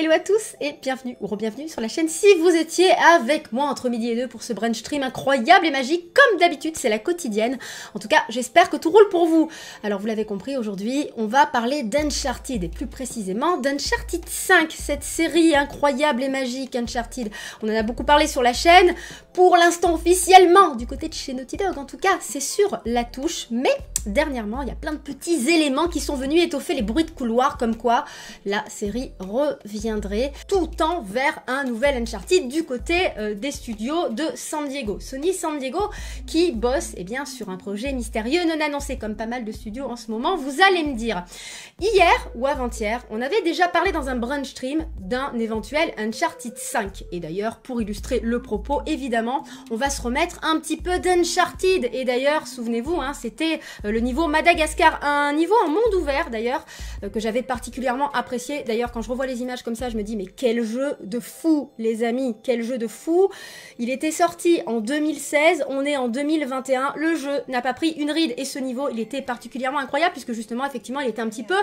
Hello à tous et bienvenue ou re-bienvenue sur la chaîne si vous étiez avec moi entre midi et deux pour ce brunch stream incroyable et magique comme d'habitude c'est la quotidienne en tout cas j'espère que tout roule pour vous alors vous l'avez compris aujourd'hui on va parler d'Uncharted et plus précisément d'Uncharted 5 cette série incroyable et magique Uncharted on en a beaucoup parlé sur la chaîne pour l'instant officiellement du côté de chez Naughty Dog en tout cas c'est sur la touche mais dernièrement il y a plein de petits éléments qui sont venus étoffer les bruits de couloir comme quoi la série revient tout le temps vers un nouvel Uncharted du côté euh, des studios de San Diego. Sony San Diego qui bosse et eh bien, sur un projet mystérieux non annoncé comme pas mal de studios en ce moment, vous allez me dire. Hier ou avant-hier, on avait déjà parlé dans un brunch stream d'un éventuel Uncharted 5. Et d'ailleurs, pour illustrer le propos, évidemment, on va se remettre un petit peu d'Uncharted. Et d'ailleurs, souvenez-vous, hein, c'était euh, le niveau Madagascar, un niveau en monde ouvert d'ailleurs, euh, que j'avais particulièrement apprécié. D'ailleurs, quand je revois les images comme ça, je me dis mais quel jeu de fou les amis, quel jeu de fou. Il était sorti en 2016, on est en 2021, le jeu n'a pas pris une ride et ce niveau il était particulièrement incroyable puisque justement effectivement il était un petit peu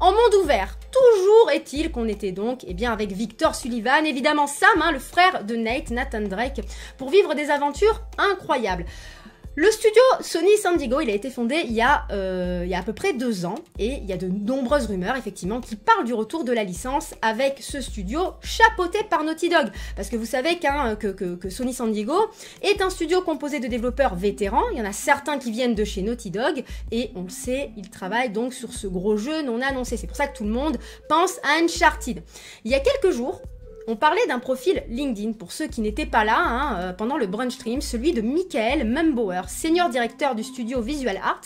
en monde ouvert. Toujours est-il qu'on était donc et eh bien avec Victor Sullivan, évidemment Sam, hein, le frère de Nate, Nathan Drake, pour vivre des aventures incroyables. Le studio Sony San Diego, il a été fondé euh, il y a, à peu près deux ans et il y a de nombreuses rumeurs effectivement qui parlent du retour de la licence avec ce studio chapeauté par Naughty Dog. Parce que vous savez euh, que, que, Sony San Diego est un studio composé de développeurs vétérans, il y en a certains qui viennent de chez Naughty Dog et on le sait, ils travaillent donc sur ce gros jeu non annoncé. C'est pour ça que tout le monde pense à Uncharted. Il y a quelques jours, on parlait d'un profil LinkedIn pour ceux qui n'étaient pas là hein, euh, pendant le brunch stream, celui de Michael Mumbauer, senior directeur du studio Visual Arts,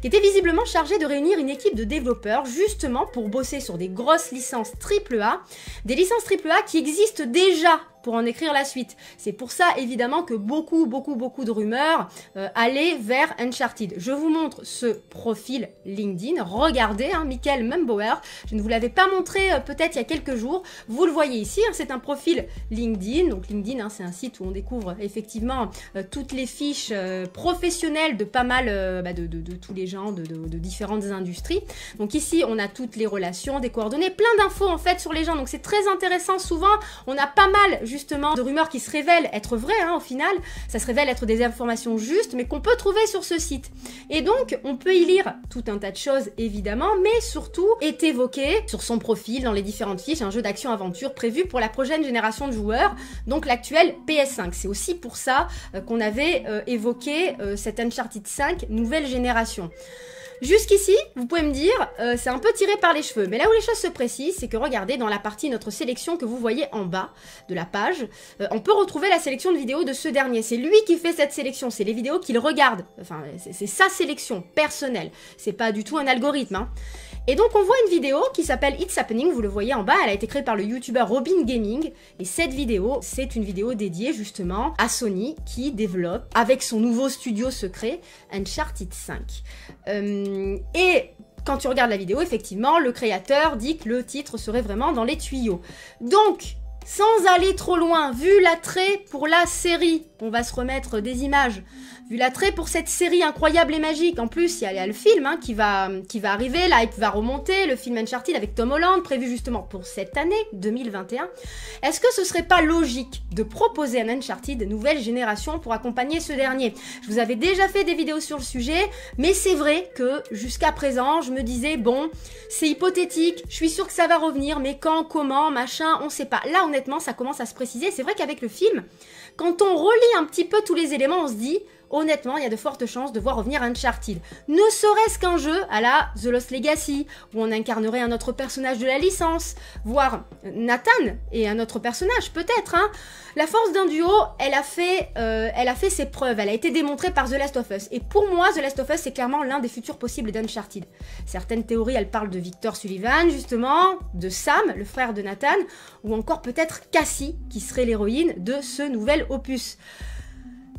qui était visiblement chargé de réunir une équipe de développeurs justement pour bosser sur des grosses licences AAA, des licences AAA qui existent déjà pour en écrire la suite. C'est pour ça évidemment que beaucoup, beaucoup, beaucoup de rumeurs euh, allaient vers Uncharted. Je vous montre ce profil LinkedIn. Regardez, hein, Michael Mumbauer, je ne vous l'avais pas montré euh, peut-être il y a quelques jours. Vous le voyez ici, hein, c'est un profil LinkedIn. Donc LinkedIn, hein, c'est un site où on découvre effectivement euh, toutes les fiches professionnelles de pas mal bah, de, tous les gens, de, de, différentes industries. Donc ici, on a toutes les relations, des coordonnées, plein d'infos en fait sur les gens. Donc c'est très intéressant. Souvent, on a pas mal justement de rumeurs qui se révèlent être vraies hein, au final, ça se révèle être des informations justes mais qu'on peut trouver sur ce site. Et donc on peut y lire tout un tas de choses évidemment, mais surtout est évoqué sur son profil dans les différentes fiches un jeu d'action-aventure prévu pour la prochaine génération de joueurs, donc l'actuelle PS5. C'est aussi pour ça euh, qu'on avait euh, évoqué euh, cette Uncharted 5 nouvelle génération. Jusqu'ici, vous pouvez me dire, euh, c'est un peu tiré par les cheveux. Mais là où les choses se précisent, c'est que regardez, dans la partie notre sélection que vous voyez en bas de la page, euh, on peut retrouver la sélection de vidéos de ce dernier. C'est lui qui fait cette sélection, c'est les vidéos qu'il regarde. Enfin, c'est sa sélection personnelle. C'est pas du tout un algorithme. Hein. Et donc on voit une vidéo qui s'appelle It's Happening, vous le voyez en bas, elle a été créée par le youtubeur Robin Gaming. Et cette vidéo, c'est une vidéo dédiée justement à Sony qui développe avec son nouveau studio secret Uncharted 5. Euh, et quand tu regardes la vidéo, effectivement, le créateur dit que le titre serait vraiment dans les tuyaux. Donc, sans aller trop loin, vu l'attrait pour la série, on va se remettre des images, vu l'attrait pour cette série incroyable et magique, en plus il y, a, le film hein, qui, va, qui va arriver, l'hype va remonter, le film Uncharted avec Tom Holland, prévu justement pour cette année 2021, est-ce que ce serait pas logique de proposer un Uncharted nouvelle génération pour accompagner ce dernier Je vous avais déjà fait des vidéos sur le sujet, mais c'est vrai que jusqu'à présent je me disais, bon, c'est hypothétique, je suis sûr que ça va revenir, mais quand, comment, machin, on sait pas. Là on ça commence à se préciser. C'est vrai qu'avec le film, quand on relit un petit peu tous les éléments, on se dit honnêtement, il y a de fortes chances de voir revenir Uncharted. Ne serait-ce qu'un jeu à la The Lost Legacy, où on incarnerait un autre personnage de la licence, voire Nathan et un autre personnage peut-être. Hein. La force d'un duo, elle a, fait, euh, elle a fait ses preuves, elle a été démontrée par The Last of Us. Et pour moi, The Last of Us, c'est clairement l'un des futurs possibles d'Uncharted. Certaines théories, elles parlent de Victor Sullivan, justement, de Sam, le frère de Nathan, ou encore peut-être Cassie, qui serait l'héroïne de ce nouvel opus.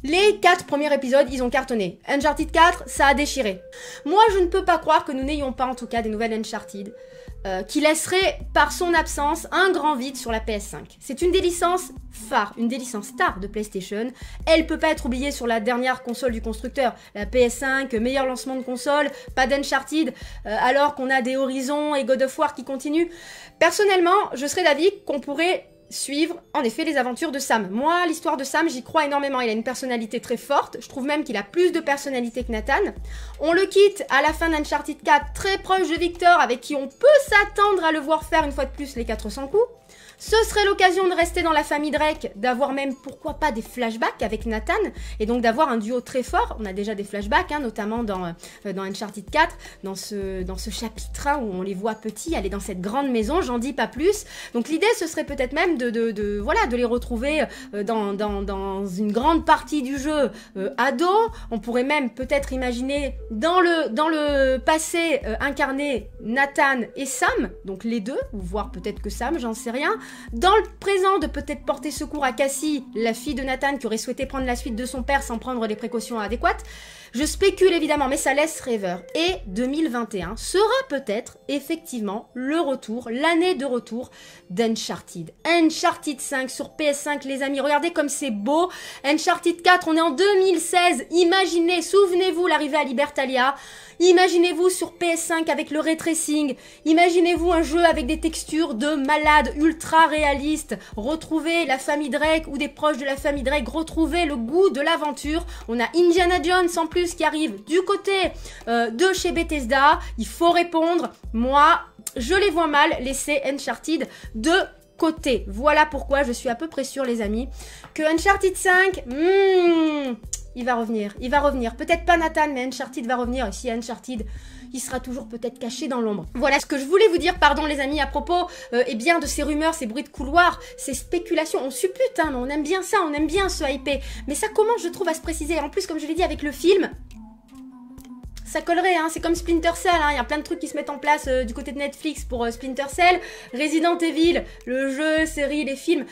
Les quatre premiers épisodes, ils ont cartonné. Uncharted 4, ça a déchiré. Moi, je ne peux pas croire que nous n'ayons pas en tout cas des nouvelles Uncharted, euh, qui laisserait par son absence un grand vide sur la PS5. C'est une des licences phares, une des licences stars de PlayStation. Elle peut pas être oubliée sur la dernière console du constructeur, la PS5, meilleur lancement de console, pas d'Uncharted, euh, alors qu'on a des Horizons et God of War qui continuent. Personnellement, je serais d'avis qu'on pourrait suivre en effet les aventures de Sam. Moi, l'histoire de Sam, j'y crois énormément. Il a une personnalité très forte. Je trouve même qu'il a plus de personnalité que Nathan. On le quitte à la fin d'Uncharted 4, très proche de Victor, avec qui on peut s'attendre à le voir faire une fois de plus les 400 coups. Ce serait l'occasion de rester dans la famille Drake, d'avoir même pourquoi pas des flashbacks avec Nathan, et donc d'avoir un duo très fort. On a déjà des flashbacks, hein, notamment dans, euh, dans Uncharted 4, dans ce, dans ce chapitre où on les voit petits aller dans cette grande maison, j'en dis pas plus. Donc l'idée, ce serait peut-être même de, de, voilà, de les retrouver euh, dans, dans, dans, une grande partie du jeu euh, ado. On pourrait même peut-être imaginer dans le, dans le passé incarner Nathan et Sam, donc les deux, ou voir peut-être que Sam, j'en sais rien. Dans le présent, de peut-être porter secours à Cassie, la fille de Nathan qui aurait souhaité prendre la suite de son père sans prendre les précautions adéquates. Je spécule évidemment, mais ça laisse rêveur. Et 2021 sera peut-être effectivement le retour, l'année de retour d'Uncharted. Uncharted 5 sur PS5, les amis. Regardez comme c'est beau. Uncharted 4, on est en 2016. Imaginez, souvenez-vous l'arrivée à Libertalia. Imaginez-vous sur PS5 avec le ray Imaginez-vous un jeu avec des textures de malade ultra réaliste, retrouver la famille Drake ou des proches de la famille Drake, retrouver le goût de l'aventure. On a Indiana Jones en plus qui arrive du côté euh, de chez Bethesda. Il faut répondre. Moi, je les vois mal laisser Uncharted de côté. Voilà pourquoi je suis à peu près sûre, les amis, que Uncharted 5, il va revenir, il va revenir. Peut-être pas Nathan, mais Uncharted va revenir. Et si Uncharted, il sera toujours peut-être caché dans l'ombre. Voilà ce que je voulais vous dire, pardon les amis, à propos euh, eh bien de ces rumeurs, ces bruits de couloir, ces spéculations. On suppute, hein, on aime bien ça, on aime bien ce IP. Mais ça commence, je trouve, à se préciser. En plus, comme je l'ai dit avec le film, ça collerait, hein. c'est comme Splinter Cell, hein. il y a plein de trucs qui se mettent en place euh, du côté de Netflix pour euh, Splinter Cell, Resident Evil, le jeu, série, les films.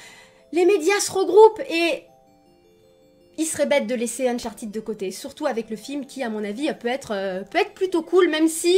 Les médias se regroupent et il serait bête de laisser Uncharted de côté, surtout avec le film qui, à mon avis, peut être, euh, peut être plutôt cool, même si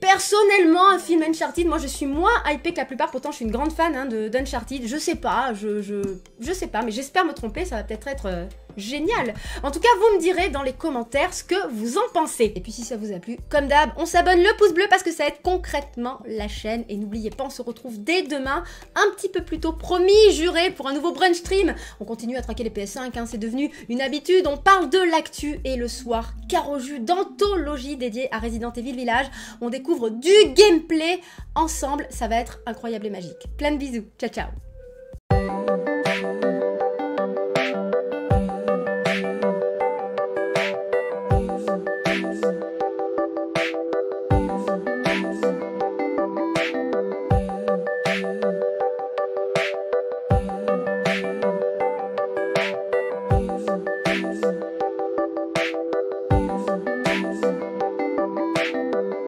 personnellement, un film Uncharted, moi je suis moins hypée que la plupart, pourtant je suis une grande fan hein, d'Uncharted, je sais pas, je, je, sais pas, mais j'espère me tromper, ça va peut-être être, euh, génial. En tout cas, vous me direz dans les commentaires ce que vous en pensez. Et puis si ça vous a plu, comme d'hab, on s'abonne, le pouce bleu parce que ça aide concrètement la chaîne. Et n'oubliez pas, on se retrouve dès demain, un petit peu plus tôt, promis, juré, pour un nouveau brunch stream. On continue à traquer les PS5, hein, c'est devenu une habitude. On parle de l'actu et le soir, car au jus d'anthologie dédiée à Resident Evil Village, on découvre du gameplay ensemble. Ça va être incroyable et magique. Plein de bisous. Ciao, ciao.